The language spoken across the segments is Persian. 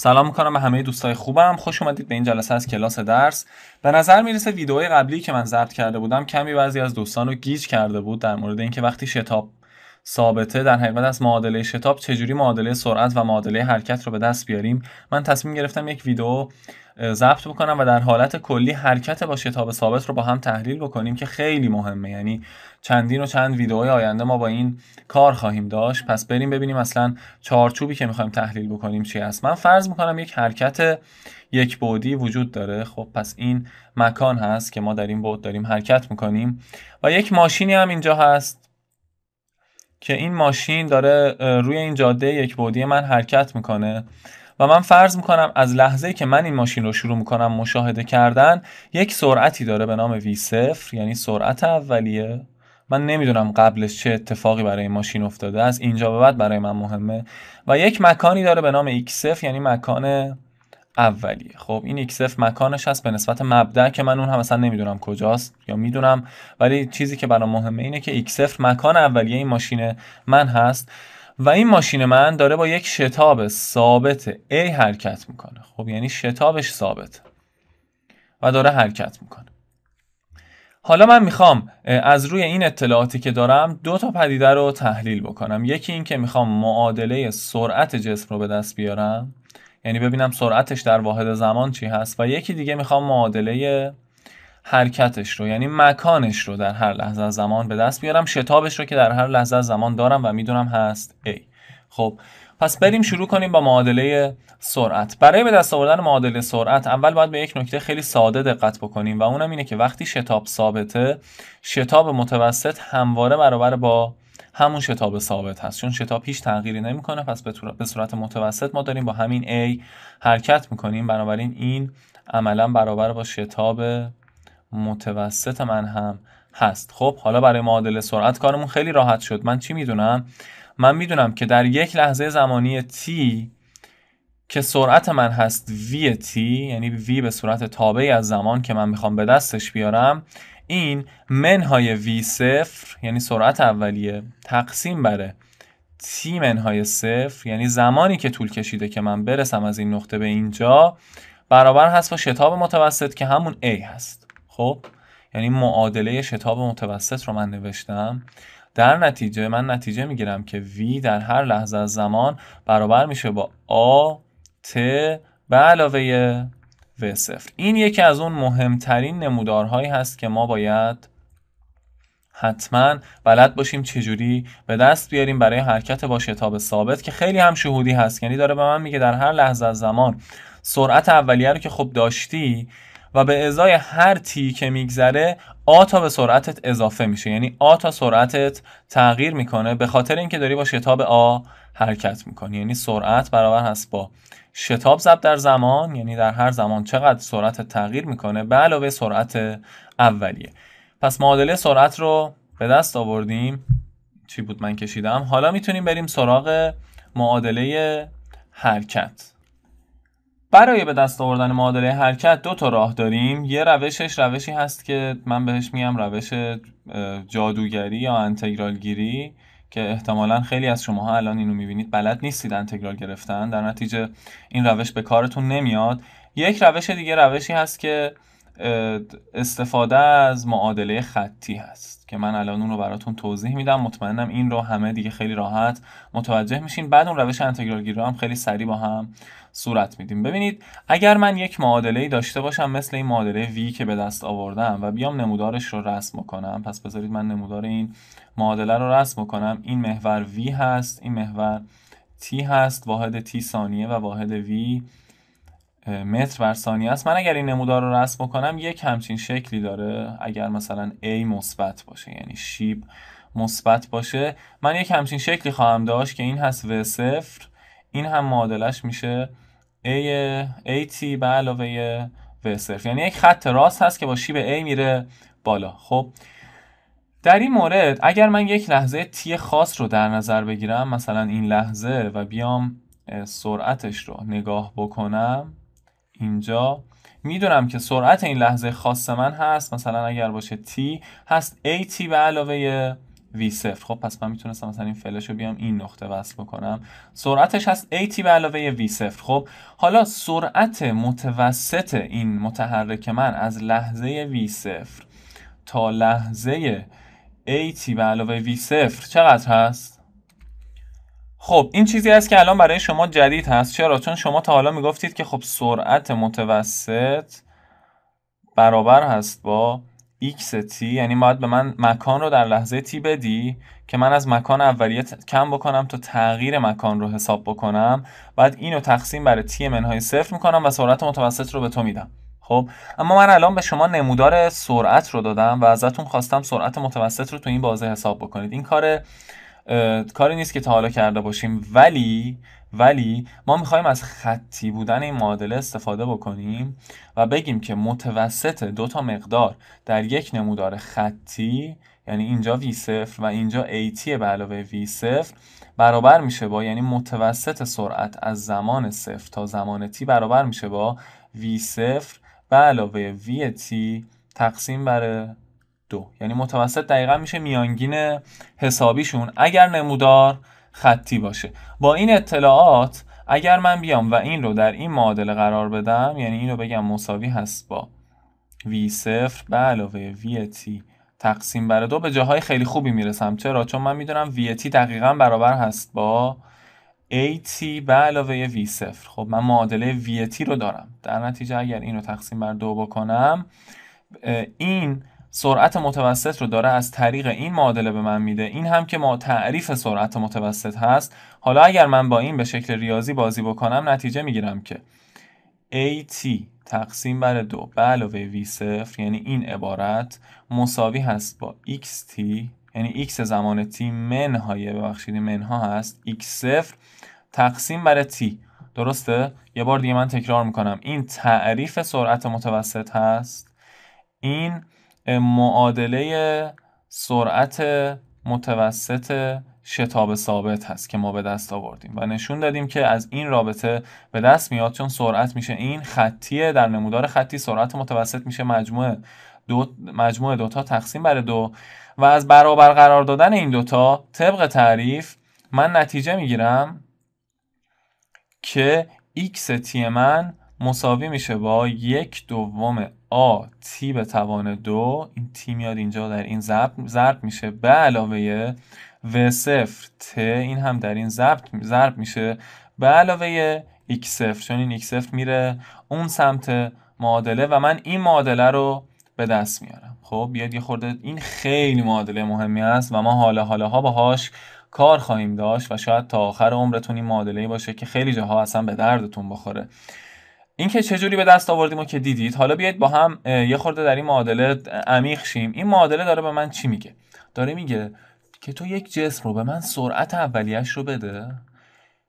سلام میکنم به همه دوستای خوبم خوش اومدید به این جلسه از کلاس درس به نظر میرسه ویدئوهای قبلی که من ضبط کرده بودم کمی بعضی از دوستان رو گیج کرده بود در مورد اینکه وقتی شتاب ثابته در حقیقت از معادله شتاب چجوری معادله سرعت و معادله حرکت رو به دست بیاریم من تصمیم گرفتم یک ویدیو ضبط بکنم و در حالت کلی حرکت با شتاب ثابت رو با هم تحلیل بکنیم که خیلی مهمه یعنی چندین و چند ویدئوی آینده ما با این کار خواهیم داشت پس بریم ببینیم اصلا چارچوبی که میخوایم تحلیل بکنیم چی هست من فرض میکنم یک حرکت یک بودی وجود داره خب پس این مکان هست که ما در این بود داریم حرکت میکنیم و یک ماشینی هم اینجا هست که این ماشین داره روی این جاده یک بودی من حرکت میکنه و من فرض میکنم از لحظه که من این ماشین رو شروع میکنم مشاهده کردن یک سرعتی داره به نام وی یعنی سرعت اولیه من نمیدونم قبلش چه اتفاقی برای این ماشین افتاده از اینجا به بعد برای من مهمه و یک مکانی داره به نام x یعنی مکان اولیه خب این x مکانش هست به نسبت مبدع که من اون هم اصلا نمیدونم کجاست یا میدونم ولی چیزی که برام مهمه اینه که x مکان اولیه این ماشین من هست و این ماشین من داره با یک شتاب ثابت A حرکت میکنه خب یعنی شتابش ثابت و داره حرکت میکنه حالا من میخوام از روی این اطلاعاتی که دارم دو تا پدیده رو تحلیل بکنم یکی این که میخوام معادله سرعت جسم رو به دست بیارم یعنی ببینم سرعتش در واحد زمان چی هست و یکی دیگه میخوام معادله حرکتش رو یعنی مکانش رو در هر لحظه از زمان به دست بیارم شتابش رو که در هر لحظه از زمان دارم و میدونم هست ای خب پس بریم شروع کنیم با معادله سرعت برای به دست آوردن معادله سرعت اول باید به یک نکته خیلی ساده دقت بکنیم و اونم اینه که وقتی شتاب ثابته شتاب متوسط همواره برابر با همون شتاب ثابت هست چون شتاب هیچ تغییری نمیکنه پس به صورت متوسط ما داریم با همین A حرکت میکنیم بنابراین این عملا برابر با شتاب متوسط من هم هست خب حالا برای معادله سرعت کارمون خیلی راحت شد من چی میدونم من میدونم که در یک لحظه زمانی t که سرعت من هست v یعنی v به صورت تابعی از زمان که من میخوام به دستش بیارم این منهای v صفر یعنی سرعت اولیه تقسیم بره t منهای صفر یعنی زمانی که طول کشیده که من برسم از این نقطه به اینجا برابر هست با شتاب متوسط که همون a هست خب یعنی معادله شتاب متوسط رو من نوشتم در نتیجه من نتیجه میگیرم که V در هر لحظه از زمان برابر میشه با آ ت به علاوه و صفر این یکی از اون مهمترین نمودارهایی هست که ما باید حتما بلد باشیم چجوری به دست بیاریم برای حرکت با شتاب ثابت که خیلی هم شهودی هست یعنی داره به من میگه در هر لحظه از زمان سرعت اولیه رو که خب داشتی و به ازای هر تی که میگذره تا به سرعتت اضافه میشه یعنی آ تا سرعتت تغییر میکنه به خاطر اینکه داری با شتاب آ حرکت میکنی یعنی سرعت برابر هست با شتاب ضرب در زمان یعنی در هر زمان چقدر سرعت تغییر میکنه به علاوه سرعت اولیه پس معادله سرعت رو به دست آوردیم چی بود من کشیدم حالا میتونیم بریم سراغ معادله حرکت برای به دست آوردن معادله حرکت دو تا راه داریم یه روشش روشی هست که من بهش میگم روش جادوگری یا انتگرال گیری که احتمالا خیلی از شماها الان اینو میبینید بلد نیستید انتگرال گرفتن در نتیجه این روش به کارتون نمیاد یک روش دیگه روشی هست که استفاده از معادله خطی هست که من الان اون رو براتون توضیح میدم مطمئنم این رو همه دیگه خیلی راحت متوجه میشین بعد اون روش انتگرال گیری رو هم خیلی سریع با هم صورت میدیم ببینید اگر من یک معادله داشته باشم مثل این معادله V که به دست آوردم و بیام نمودارش رو رسم کنم پس بذارید من نمودار این معادله رو رسم کنم این محور V هست این محور T هست واحد T ثانیه و واحد V متر بر ثانیه است من اگر این نمودار رو رسم کنم یک همچین شکلی داره اگر مثلا A مثبت باشه یعنی شیب مثبت باشه من یک همچین شکلی خواهم داشت که این هست و صفر این هم معادلش میشه A, AT به علاوه و صرف یعنی یک خط راست هست که با شیب A میره بالا خب در این مورد اگر من یک لحظه تی خاص رو در نظر بگیرم مثلا این لحظه و بیام سرعتش رو نگاه بکنم اینجا میدونم که سرعت این لحظه خاص من هست مثلا اگر باشه T هست AT به علاوه وی صفر خب پس من میتونستم مثلا این فلش رو بیام این نقطه وصل بکنم سرعتش هست AT به علاوه وی صفر خب حالا سرعت متوسط این متحرک من از لحظه وی صفر تا لحظه AT به علاوه وی صفر چقدر هست؟ خب این چیزی است که الان برای شما جدید هست چرا؟ چون شما تا حالا میگفتید که خب سرعت متوسط برابر هست با x یعنی باید به من مکان رو در لحظه تی بدی که من از مکان اولیه کم بکنم تا تغییر مکان رو حساب بکنم بعد اینو تقسیم برای تی منهای صفر میکنم و سرعت متوسط رو به تو میدم خب اما من الان به شما نمودار سرعت رو دادم و ازتون خواستم سرعت متوسط رو تو این بازه حساب بکنید این کار کاری نیست که تا حالا کرده باشیم ولی ولی ما میخوایم از خطی بودن این معادله استفاده بکنیم و بگیم که متوسط دو تا مقدار در یک نمودار خطی یعنی اینجا V 0 و اینجا AT به علاوه V صفر برابر میشه با یعنی متوسط سرعت از زمان صفر تا زمان T برابر میشه با V 0 به علاوه V تقسیم بر دو یعنی متوسط دقیقا میشه میانگین حسابیشون اگر نمودار خطی باشه با این اطلاعات اگر من بیام و این رو در این معادله قرار بدم یعنی این رو بگم مساوی هست با v صفر به علاوه vt تقسیم بر دو به جاهای خیلی خوبی میرسم چرا چون من میدونم vt دقیقا برابر هست با at به علاوه v صفر خب من معادله vt رو دارم در نتیجه اگر این رو تقسیم بر دو بکنم این سرعت متوسط رو داره از طریق این معادله به من میده این هم که ما تعریف سرعت متوسط هست حالا اگر من با این به شکل ریاضی بازی بکنم نتیجه میگیرم که AT تقسیم بر دو به علاوه V صفر یعنی این عبارت مساوی هست با XT یعنی X زمان T منهای ببخشید منها هست X صفر تقسیم بر T درسته؟ یه بار دیگه من تکرار میکنم این تعریف سرعت متوسط هست این معادله سرعت متوسط شتاب ثابت هست که ما به دست آوردیم و نشون دادیم که از این رابطه به دست میاد چون سرعت میشه این خطیه در نمودار خطی سرعت متوسط میشه مجموع دو مجموع دوتا تقسیم بر دو و از برابر قرار دادن این دوتا طبق تعریف من نتیجه میگیرم که x تی من مساوی میشه با یک دوم آ تی به توان دو این تی میاد اینجا در این ضرب ضرب میشه به علاوه و صفر ت این هم در این ضرب ضرب میشه به علاوه x صفر چون این x صفر میره اون سمت معادله و من این معادله رو به دست میارم خب بیاد یه خورده این خیلی معادله مهمی است و ما حالا حالا ها باهاش کار خواهیم داشت و شاید تا آخر عمرتون این معادله باشه که خیلی جاها اصلا به دردتون بخوره اینکه چه جوری به دست آوردیم و که دیدید حالا بیاید با هم یه خورده در این معادله عمیق شیم این معادله داره به من چی میگه داره میگه که تو یک جسم رو به من سرعت اولیش رو بده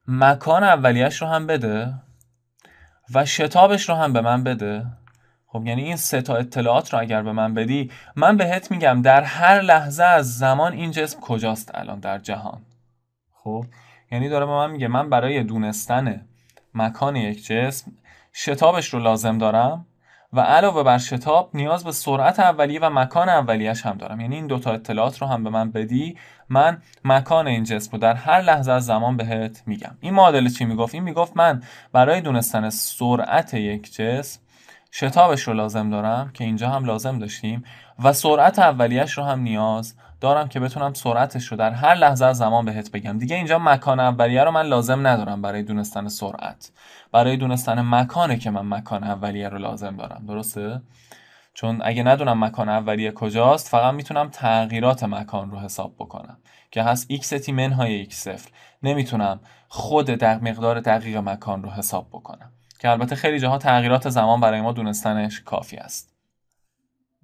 مکان اولیش رو هم بده و شتابش رو هم به من بده خب یعنی این سه تا اطلاعات رو اگر به من بدی من بهت میگم در هر لحظه از زمان این جسم کجاست الان در جهان خب یعنی داره به من میگه من برای دونستن مکان یک جسم شتابش رو لازم دارم و علاوه بر شتاب نیاز به سرعت اولیه و مکان اولیش هم دارم یعنی این دوتا اطلاعات رو هم به من بدی من مکان این جسم رو در هر لحظه از زمان بهت میگم این معادله چی میگفت این میگفت من برای دونستن سرعت یک جسم شتابش رو لازم دارم که اینجا هم لازم داشتیم و سرعت اولیش رو هم نیاز دارم که بتونم سرعتش رو در هر لحظه از زمان بهت بگم دیگه اینجا مکان اولیه رو من لازم ندارم برای دونستن سرعت برای دونستن مکانه که من مکان اولیه رو لازم دارم درسته چون اگه ندونم مکان اولیه کجاست فقط میتونم تغییرات مکان رو حساب بکنم که هست x تی منهای x صفر نمیتونم خود در مقدار دقیق مکان رو حساب بکنم که البته خیلی جاها تغییرات زمان برای ما دونستنش کافی است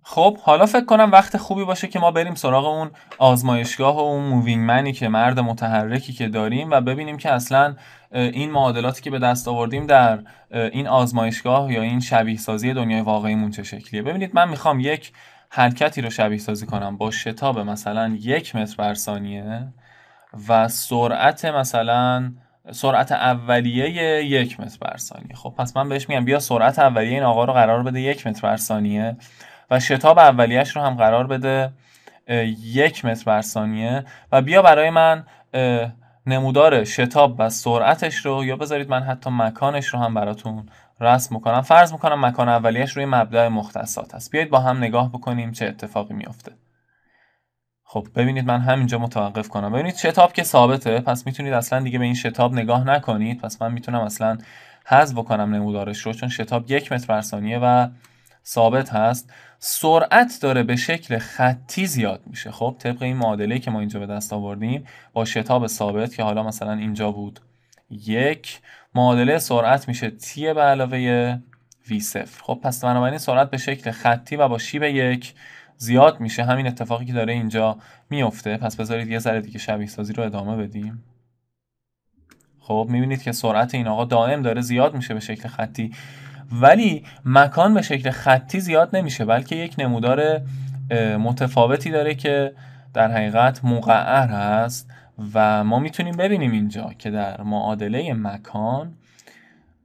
خب حالا فکر کنم وقت خوبی باشه که ما بریم سراغ اون آزمایشگاه و اون مووینگ منی که مرد متحرکی که داریم و ببینیم که اصلا این معادلاتی که به دست آوردیم در این آزمایشگاه یا این شبیه سازی دنیای واقعیمون چه شکلیه ببینید من میخوام یک حرکتی رو شبیه سازی کنم با شتاب مثلا یک متر بر ثانیه و سرعت مثلا سرعت اولیه یک متر بر ثانیه خب پس من بهش میگم بیا سرعت اولیه این آقا رو قرار بده یک متر بر ثانیه و شتاب اولیهش رو هم قرار بده یک متر بر ثانیه و بیا برای من نمودار شتاب و سرعتش رو یا بذارید من حتی مکانش رو هم براتون رسم میکنم فرض میکنم مکان اولیش روی مبدع مختصات هست بیایید با هم نگاه بکنیم چه اتفاقی میافته خب ببینید من همینجا متوقف کنم ببینید شتاب که ثابته پس میتونید اصلا دیگه به این شتاب نگاه نکنید پس من میتونم اصلا حذف بکنم نمودارش رو چون شتاب یک متر بر ثانیه و ثابت هست سرعت داره به شکل خطی زیاد میشه خب طبق این معادله که ما اینجا به دست آوردیم با شتاب ثابت که حالا مثلا اینجا بود یک معادله سرعت میشه تی به علاوه وی صفر خب پس بنابراین سرعت به شکل خطی و با شیب یک زیاد میشه همین اتفاقی که داره اینجا میفته پس بذارید یه ذره دیگه شبیه سازی رو ادامه بدیم خب میبینید که سرعت این آقا دائم داره زیاد میشه به شکل خطی ولی مکان به شکل خطی زیاد نمیشه بلکه یک نمودار متفاوتی داره که در حقیقت مقعر هست و ما میتونیم ببینیم اینجا که در معادله مکان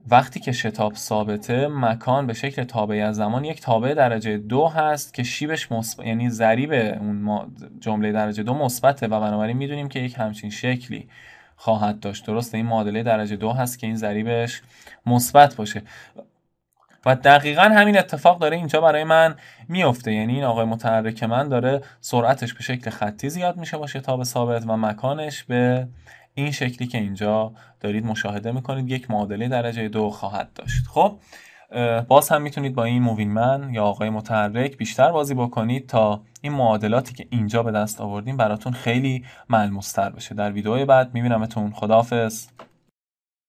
وقتی که شتاب ثابته مکان به شکل تابعی از زمان یک تابع درجه دو هست که شیبش مصب... یعنی ضریب اون جمله درجه دو مثبته و بنابراین میدونیم که یک همچین شکلی خواهد داشت درسته این معادله درجه دو هست که این ضریبش مثبت باشه و دقیقا همین اتفاق داره اینجا برای من میفته یعنی این آقای متحرک من داره سرعتش به شکل خطی زیاد میشه با شتاب ثابت و مکانش به این شکلی که اینجا دارید مشاهده میکنید یک معادله درجه دو خواهد داشت خب باز هم میتونید با این مووینگ من یا آقای متحرک بیشتر بازی بکنید تا این معادلاتی که اینجا به دست آوردیم براتون خیلی ملموستر بشه در ویدیو بعد میبینمتون خداحافظ